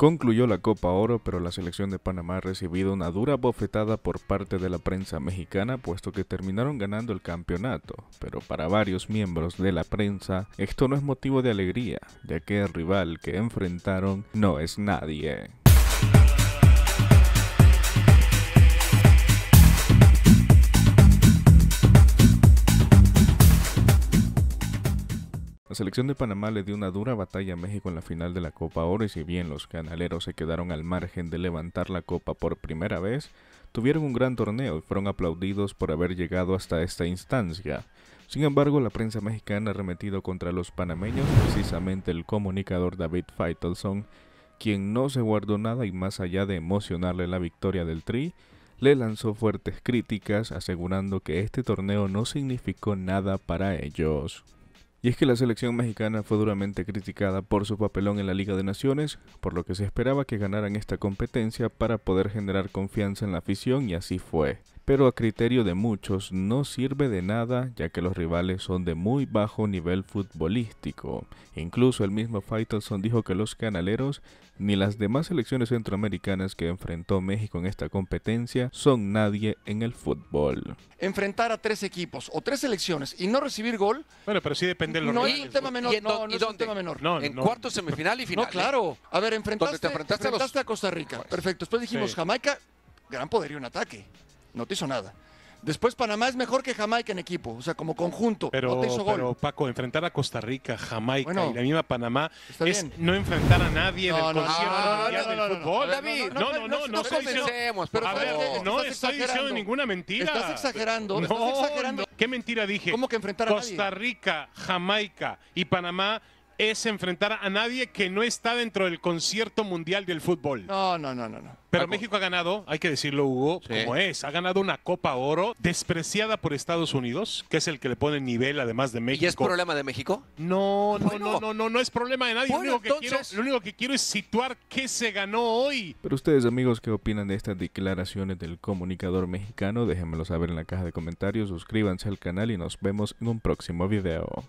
Concluyó la Copa Oro, pero la selección de Panamá ha recibido una dura bofetada por parte de la prensa mexicana, puesto que terminaron ganando el campeonato. Pero para varios miembros de la prensa, esto no es motivo de alegría, ya que el rival que enfrentaron no es nadie. La selección de Panamá le dio una dura batalla a México en la final de la Copa Oro y si bien los canaleros se quedaron al margen de levantar la copa por primera vez, tuvieron un gran torneo y fueron aplaudidos por haber llegado hasta esta instancia. Sin embargo, la prensa mexicana ha remetido contra los panameños, precisamente el comunicador David Feitelson, quien no se guardó nada y más allá de emocionarle la victoria del Tri, le lanzó fuertes críticas asegurando que este torneo no significó nada para ellos. Y es que la selección mexicana fue duramente criticada por su papelón en la Liga de Naciones, por lo que se esperaba que ganaran esta competencia para poder generar confianza en la afición y así fue pero a criterio de muchos no sirve de nada ya que los rivales son de muy bajo nivel futbolístico. Incluso el mismo Faitelson dijo que los canaleros ni las demás selecciones centroamericanas que enfrentó México en esta competencia son nadie en el fútbol. Enfrentar a tres equipos o tres selecciones y no recibir gol. Bueno, pero sí depende de los No tema menor. no, no es un tema menor. No, en semifinal y final. No, claro. A ver, enfrentaste, a, Costa Rica. Perfecto. Después dijimos Jamaica, gran poder y un ataque no te hizo nada. Después Panamá es mejor que Jamaica en equipo, o sea, como conjunto. Pero, no te hizo gol. pero Paco, enfrentar a Costa Rica, Jamaica y la misma Panamá es no enfrentar a nadie no, del no, concierto no, del fútbol. David, no, no, no, no, no no no estoy diciendo ninguna mentira. Estás exagerando, estás exagerando. ¿Qué mentira dije? ¿Cómo que enfrentar a Costa Rica, Jamaica y Panamá es enfrentar a nadie que no está dentro del concierto mundial del fútbol. No, no, no, no. no. Pero México ha ganado, hay que decirlo Hugo, como es, ha ganado una Copa Oro despreciada por Estados Unidos, que es el que le pone nivel además de México. ¿Y es problema de México? No, no, no, no, no, no es problema de nadie. lo único que quiero es situar qué se ganó hoy. Pero ustedes amigos, ¿qué opinan de estas declaraciones del comunicador mexicano? Déjenmelo saber en la caja de comentarios, suscríbanse al canal y nos vemos en un próximo video.